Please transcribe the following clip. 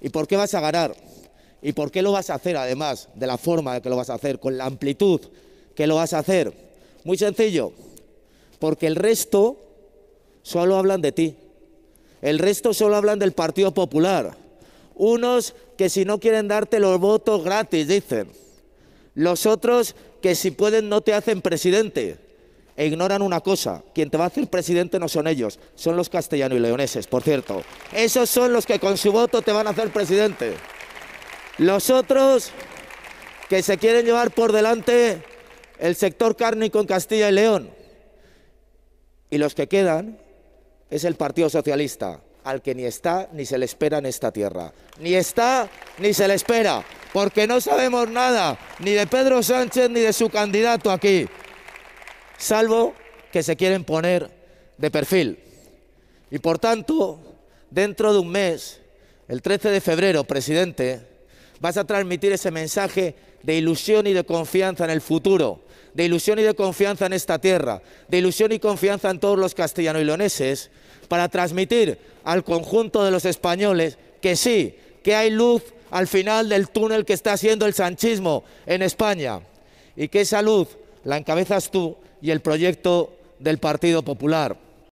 ¿Y por qué vas a ganar? ¿Y por qué lo vas a hacer además? De la forma que lo vas a hacer, con la amplitud que lo vas a hacer. Muy sencillo, porque el resto solo hablan de ti. El resto solo hablan del Partido Popular. Unos que si no quieren darte los votos gratis, dicen. Los otros que si pueden no te hacen presidente e ignoran una cosa, quien te va a hacer presidente no son ellos, son los castellanos y leoneses, por cierto. Esos son los que con su voto te van a hacer presidente. Los otros que se quieren llevar por delante el sector cárnico en Castilla y León. Y los que quedan es el Partido Socialista, al que ni está ni se le espera en esta tierra. Ni está ni se le espera, porque no sabemos nada ni de Pedro Sánchez ni de su candidato aquí salvo que se quieren poner de perfil. Y por tanto, dentro de un mes, el 13 de febrero, presidente, vas a transmitir ese mensaje de ilusión y de confianza en el futuro, de ilusión y de confianza en esta tierra, de ilusión y confianza en todos los castellano y para transmitir al conjunto de los españoles que sí, que hay luz al final del túnel que está haciendo el sanchismo en España y que esa luz la encabezas tú y el proyecto del Partido Popular.